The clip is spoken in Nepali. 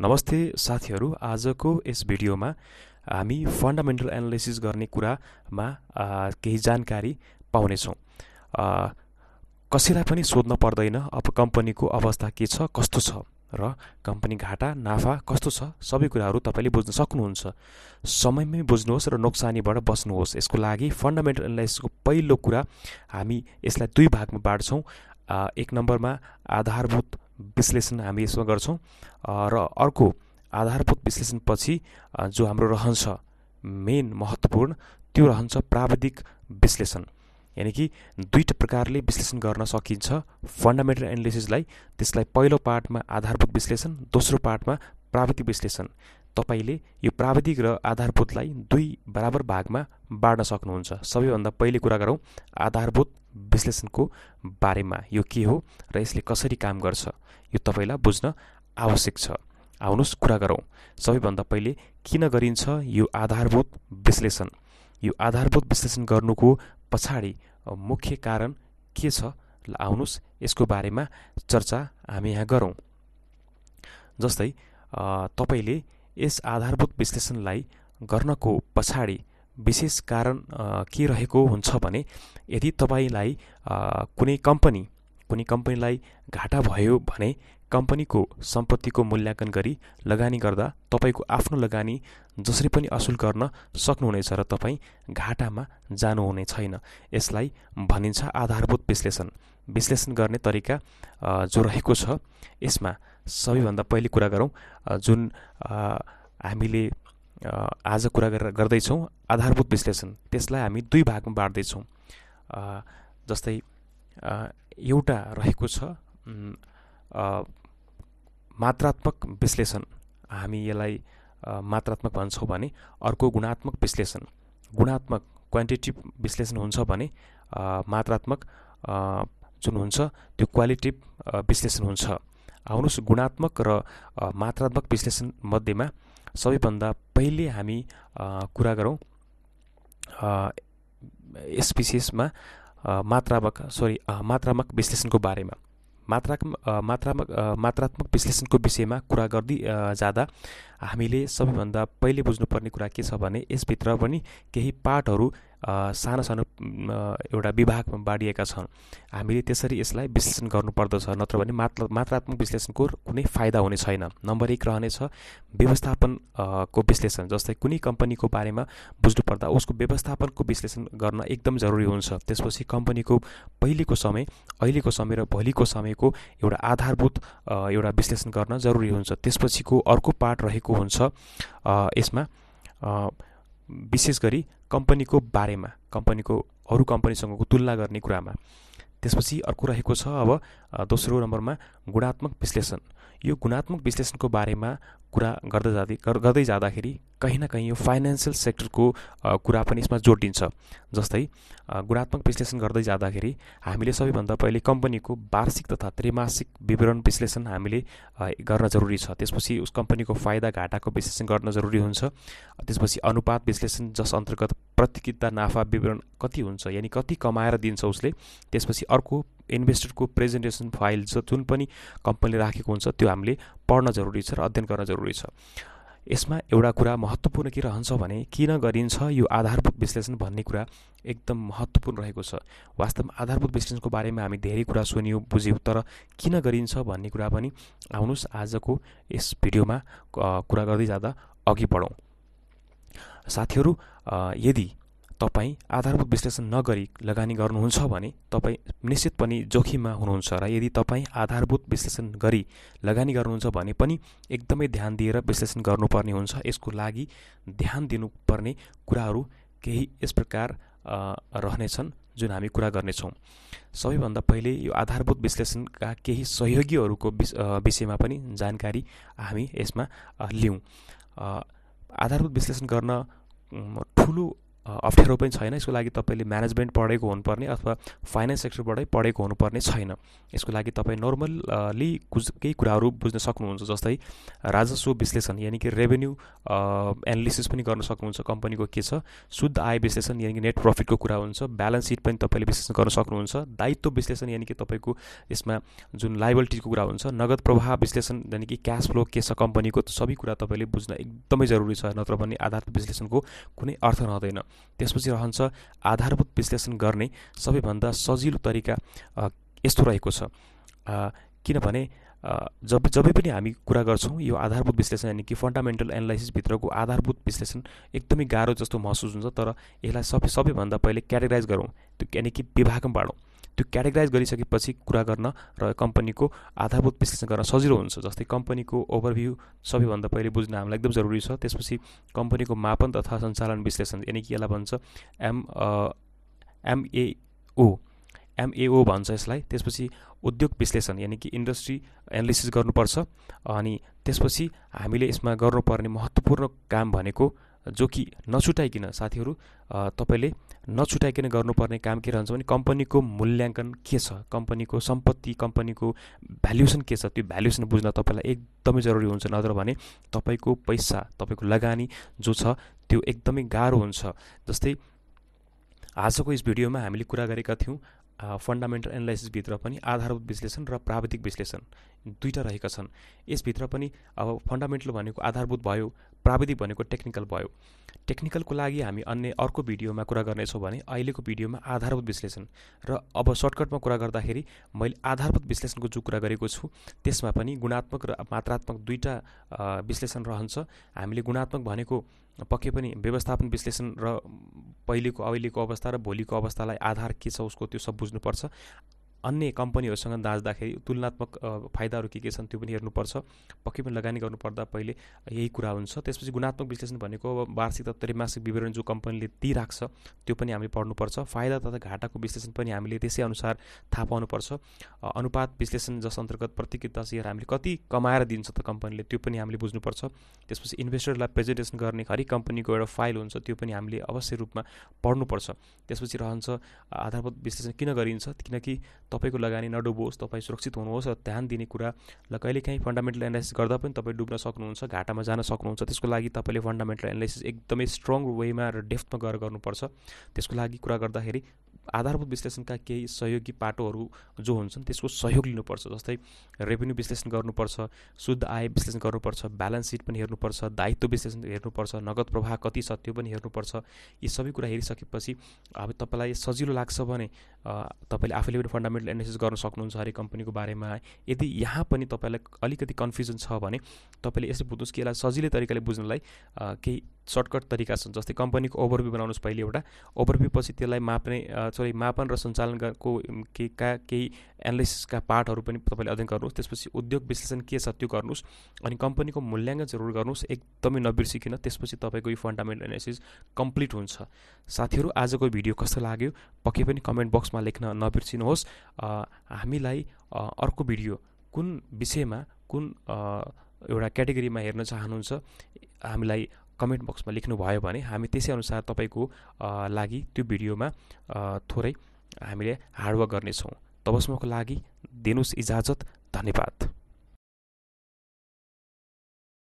नमस्ते साथीहरू आजको यस भिडियोमा हामी फन्डामेन्टल एनालिसिस गर्ने कुरामा केही जानकारी पाउनेछौँ कसैलाई पनि सोध्न पर्दैन अब कम्पनीको अवस्था के छ कस्तो छ र कम्पनी घाटा नाफा कस्तो छ सबै कुराहरू तपाईँले बुझ्न सक्नुहुन्छ समयमै बुझ्नुहोस् र नोक्सानीबाट बस्नुहोस् यसको लागि फन्डामेन्टल एनालाइसिसको पहिलो कुरा हामी यसलाई दुई भागमा बाँड्छौँ एक नम्बरमा आधारभूत विश्लेषण हामी यसमा गर्छौँ र अर्को आधारभूत विश्लेषणपछि जो हाम्रो रहन्छ मेन महत्त्वपूर्ण त्यो रहन्छ प्राविधिक विश्लेषण यानि कि दुईवटा प्रकारले विश्लेषण गर्न सकिन्छ फन्डामेन्टल एनालिसिसलाई त्यसलाई पहिलो पार्टमा आधारभूत विश्लेषण दोस्रो पार्टमा प्राविधिक विश्लेषण तपाईँले यो प्राविधिक र आधारभूतलाई दुई बराबर भागमा बाँड्न सक्नुहुन्छ सबैभन्दा पहिले कुरा गरौँ आधारभूत विश्लेषणको बारेमा यो के हो र यसले कसरी काम गर्छ यो तपाईँलाई बुझ्न आवश्यक छ आउनुहोस् कुरा गरौँ सबैभन्दा पहिले किन गरिन्छ यो आधारभूत विश्लेषण यो आधारभूत विश्लेषण गर्नुको पछाडि मुख्य कारण के छ ल आउनुहोस् यसको बारेमा चर्चा हामी यहाँ गरौँ जस्तै तपाईँले यस आधारभूत विश्लेषणलाई गर्नको पछाडि विशेष कारण के रहेको हुन्छ भने यदि तपाईँलाई कुनै कम्पनी कुनै कम्पनीलाई घाटा भयो भने कम्पनीको सम्पत्तिको मूल्याङ्कन गरी लगानी गर्दा तपाईँको आफ्नो लगानी जसरी पनि असुल गर्न सक्नुहुनेछ र तपाईँ घाटामा जानुहुने छैन यसलाई भनिन्छ आधारभूत विश्लेषण विश्लेषण गर्ने तरिका जो रहेको छ यसमा सबैभन्दा पहिले कुरा गरौँ जुन हामीले आज कुरा गरेर गर्दैछौँ आधारभूत विश्लेषण त्यसलाई हामी दुई भागमा बाँड्दैछौँ जस्तै एउटा रहेको छ मात्रात्मक विश्लेषण हामी यसलाई मात्रात्मक भन्छौँ भने अर्को गुणात्मक विश्लेषण गुणात्मक क्वान्टिटिभ विश्लेषण हुन्छ भने मात्रात्मक जुन हुन्छ त्यो क्वालिटिभ विश्लेषण हुन्छ आउनुहोस् गुणात्मक र मात्रात्मक विश्लेषण मध्येमा सबैभन्दा पहिले हामी कुरा गरौँ यस विशेषमा मात्रात्मक सरी मात्रात्मक विश्लेषणको बारेमा मात्रा मात्रात्मक मात्रात्मक विश्लेषणको विषयमा कुरा गर्दै जाँदा हामीले सबैभन्दा पहिले बुझ्नुपर्ने कुरा के छ भने यसभित्र पनि केही पाठहरू सानो सानो एउटा विभागमा बाँडिएका छन् हामीले त्यसरी यसलाई विश्लेषण गर्नुपर्दछ नत्र भने मात्र मात्रात्मक विश्लेषणको कुनै फाइदा हुने छैन नम्बर एक रहनेछ व्यवस्थापन को विश्लेषण जस्तै कुनै कम्पनीको बारेमा बुझ्नुपर्दा उसको व्यवस्थापनको विश्लेषण गर्न एकदम जरुरी हुन्छ त्यसपछि कम्पनीको पहिलेको समय अहिलेको समय र भोलिको समयको एउटा आधारभूत एउटा विश्लेषण गर्न जरुरी हुन्छ त्यसपछिको अर्को पार्ट रहेको हुन्छ यसमा विशेष गरी कम्पनीको बारेमा कम्पनीको अरू कम्पनीसँगको तुलना गर्ने कुरामा त्यसपछि अर्को रहेको छ अब दोस्रो नम्बरमा गुणात्मक विश्लेषण यो गुणात्मक विश्लेषणको बारेमा कुरा गर्दै जाँदै गर्दै जाँदाखेरि कहीँ न कहीँ यो फाइनेन्सियल सेक्टरको कुरा पनि यसमा जोडिन्छ जस्तै गुणात्मक विश्लेषण गर्दै जाँदाखेरि हामीले सबैभन्दा पहिले कम्पनीको वार्षिक तथा त्रैमासिक विवरण विश्लेषण हामीले गर्न जरुरी छ त्यसपछि उस कम्पनीको फाइदा घाटाको विश्लेषण गर्न जरुरी हुन्छ त्यसपछि अनुपात विश्लेषण जस अन्तर्गत प्रतिकिता नाफा विवरण कति हुन्छ यानि कति कमाएर दिन्छ उसले त्यसपछि अर्को इन्भेस्टरको प्रेजेन्टेसन फाइल छ जुन पनि कम्पनीले राखेको हुन्छ त्यो हामीले पढ्न जरुरी छ र अध्ययन गर्न जरुरी छ यसमा एउटा कुरा महत्त्वपूर्ण के रहन्छ भने किन गरिन्छ यो आधारभूत विश्लेषण भन्ने कुरा एकदम महत्त्वपूर्ण रहेको छ वास्तवमा आधारभूत विश्लेषणको बारेमा हामी धेरै कुरा सुन्यौँ बुझ्यौँ तर किन गरिन्छ भन्ने कुरा पनि आउनुहोस् आजको यस भिडियोमा कुरा गर्दै जाँदा अघि बढौँ साथीहरू यदि तपाईँ आधारभूत विश्लेषण नगरी लगानी गर्नुहुन्छ भने तपाईँ निश्चित पनि जोखिममा हुनुहुन्छ र यदि तपाईँ आधारभूत विश्लेषण गरी लगानी गर्नुहुन्छ भने पनि एकदमै ध्यान दिएर विश्लेषण गर्नुपर्ने हुन्छ यसको लागि ध्यान दिनुपर्ने कुराहरू केही यस प्रकार रहनेछन् जुन हामी कुरा गर्नेछौँ सबैभन्दा पहिले यो आधारभूत विश्लेषणका केही सहयोगीहरूको विषयमा पनि जानकारी हामी यसमा लिउँ आधारभूत विश्लेषण गर्न ठुलो अप्ठ्यारो पनि छैन यसको लागि तपाईँले म्यानेजमेन्ट पढेको हुनुपर्ने अथवा फाइनेन्स सेक्टरबाटै पढेको हुनुपर्ने छैन यसको लागि तपाईँ नर्मल्ली कुछ केही कुराहरू बुझ्न सक्नुहुन्छ जस्तै राजस्व विश्लेषण यानि कि रेभेन्यू एनालिसिस पनि गर्न सक्नुहुन्छ कम्पनीको के छ शुद्ध आय विश्लेषण यानि कि नेट प्रफिटको कुरा हुन्छ ब्यालेन्स सिट पनि तपाईँले विश्लेषण गर्न सक्नुहुन्छ दायित्व विश्लेषण यानि कि तपाईँको यसमा जुन लाइबलिटीको कुरा हुन्छ नगद प्रवाह विश्लेषण यानि कि क्यास फ्लो के छ कम्पनीको सबै कुरा तपाईँले बुझ्न एकदमै जरुरी छ नत्र भने आधार विश्लेषणको कुनै अर्थ रहँदैन त्यसपछि रहन्छ आधारभूत विश्लेषण गर्ने सबैभन्दा सजिलो तरिका यस्तो रहेको छ किनभने जब जब पनि हामी कुरा गर्छौँ यो आधारभूत विश्लेषण यानि कि फन्डामेन्टल एनालाइसिसभित्रको आधारभूत विश्लेषण एकदमै गाह्रो जस्तो महसुस हुन्छ तर यसलाई सबै सबैभन्दा पहिले क्याटेगराइज गरौँ त्यो यानि कि विभागमा बाँडौँ त्यो क्याटेगराइज गरिसकेपछि कुरा गर्न र कम्पनीको आधारभूत विश्लेषण गर्न सजिलो हुन्छ जस्तै कम्पनीको ओभरभ्यू सबैभन्दा पहिले बुझ्न हामीलाई एकदम जरुरी छ त्यसपछि कम्पनीको मापन तथा सञ्चालन विश्लेषण यानि कि यसलाई भन्छ एम एमएओ एमएओ भन्छ यसलाई त्यसपछि उद्योग विश्लेषण यानि कि इन्डस्ट्री एनालिसिस गर्नुपर्छ अनि त्यसपछि हामीले यसमा गर्नुपर्ने महत्त्वपूर्ण काम भनेको जो कि नछुटाइकन साथीहरू तपाईँले नछुटाइकन गर्नुपर्ने काम के रहन्छ भने कम्पनीको मूल्याङ्कन के छ कम्पनीको सम्पत्ति कम्पनीको भ्यालुएसन के छ त्यो भ्यालुएसन बुझ्न तपाईँलाई एकदमै जरुरी हुन्छ नत्र भने तपाईँको पैसा तपाईँको लगानी जो छ त्यो एकदमै गाह्रो हुन्छ जस्तै आजको यस भिडियोमा हामीले कुरा गरेका थियौँ फन्डामेन्टल एनालाइसिसभित्र पनि आधारभूत विश्लेषण र प्राविधिक विश्लेषण दुईवटा रहेका छन् यसभित्र पनि अब फन्डामेन्टल भनेको आधारभूत भयो प्राविधिक भनेको टेक्निकल भयो टेक्निकलको लागि हामी अन्य अर्को भिडियोमा कुरा गर्नेछौँ भने अहिलेको भिडियोमा आधारभूत विश्लेषण र अब सर्टकटमा कुरा गर्दाखेरि मैले आधारभूत विश्लेषणको जो कुरा गरेको छु त्यसमा पनि गुणात्मक र मात्रात्मक दुईवटा विश्लेषण रहन्छ हामीले गुणात्मक भनेको पक्कै पनि व्यवस्थापन विश्लेषण र पहिलेको अहिलेको अवस्था र भोलिको अवस्थालाई आधार के छ उसको त्यो सब बुझ्नुपर्छ अन्य कम्पनीहरूसँग दाज्दाखेरि तुलनात्मक फाइदाहरू के के छन् त्यो पनि हेर्नुपर्छ पक्कै पनि लगानी गर्नुपर्दा पहिले यही कुरा हुन्छ त्यसपछि गुणात्मक विश्लेषण भनेको वार्षिक तथा त्रैमासिक विवरण जो कम्पनीले दिइराख्छ त्यो पनि हामीले पढ्नुपर्छ फाइदा तथा घाटाको विश्लेषण पनि हामीले त्यसै अनुसार थाहा पाउनुपर्छ अनुपात विश्लेषण जस अन्तर्गत प्रतिकृत सेयर हामीले कति कमाएर दिन्छ त कम्पनीले त्यो पनि हामीले बुझ्नुपर्छ त्यसपछि इन्भेस्टरलाई प्रेजेन्टेसन गर्ने हरेक कम्पनीको एउटा फाइल हुन्छ त्यो पनि हामीले अवश्य रूपमा पढ्नुपर्छ त्यसपछि रहन्छ आधारभूत विश्लेषण किन गरिन्छ किनकि तपाईँको लगानी नडुबोस् तपाईँ सुरक्षित हुनुहोस् र ध्यान दिने कुरा र कहिलेकाहीँ फन्डामेन्टल एनालाइसिस गर्दा पनि तपाईँ डुब्न सक्नुहुन्छ घाटामा जान सक्नुहुन्छ त्यसको लागि तपाईँले फन्डामेन्टल एनालाइसिस एकदमै स्ट्रङ वेमा र डेफ्थमा गएर गर्नुपर्छ त्यसको लागि कुरा गर्दाखेरि आधारभूत विश्लेषणका केही सहयोगी पाटोहरू जो हुन्छन् त्यसको सहयोग लिनुपर्छ जस्तै रेभेन्यू विश्लेषण गर्नुपर्छ शुद्ध आय विश्लेषण गर्नुपर्छ ब्यालेन्स सिट पनि हेर्नुपर्छ दायित्व विश्लेषण हेर्नुपर्छ नगद प्रवाह कति छ त्यो पनि हेर्नुपर्छ यी सबै कुरा हेरिसकेपछि अब तपाईँलाई सजिलो लाग्छ भने तपाईँले आफैले पनि फन्डामेन्टल तपाईँहरूले एनालिसिस गर्न सक्नुहुन्छ हरेक कम्पनीको बारेमा यदि यहाँ पनि तपाईँलाई अलिकति कन्फ्युजन छ भने तपाईँले यसरी बुझ्नुहोस् कि यसलाई सजिलै तरिकाले बुझ्नलाई केही सर्टकट तरिका छन् जस्तै कम्पनीको ओभरभ्यू बनाउनुहोस् पहिले एउटा ओभरभ्यू पछि त्यसलाई माप्ने सरी मापन र सञ्चालनको के का केही एनालिसिसका पार्टहरू पनि तपाईँले अध्ययन गर्नुहोस् त्यसपछि उद्योग विश्लेषण के छ त्यो गर्नुहोस् अनि कम्पनीको मूल्याङ्कन जरुर गर्नुहोस् एकदमै नबिर्सिकन त्यसपछि तपाईँको यो फन्डामेन्टल एनालिसिस कम्प्लिट हुन्छ साथीहरू आजको भिडियो कस्तो लाग्यो पक्कै पनि कमेन्ट बक्समा लेख्न नबिर्सिनुहोस् हामीलाई अर्को भिडियो कुन विषयमा कुन एउटा क्याटेगोरीमा हेर्न चाहनुहुन्छ हामीलाई कमेन्ट बक्समा लेख्नुभयो भने हामी त्यसै अनुसार तपाईँको लागि त्यो भिडियोमा थोरै हामीले हार्डवर्क गर्नेछौँ तबसम्मको लागि दिनुहोस् इजाजत धन्यवाद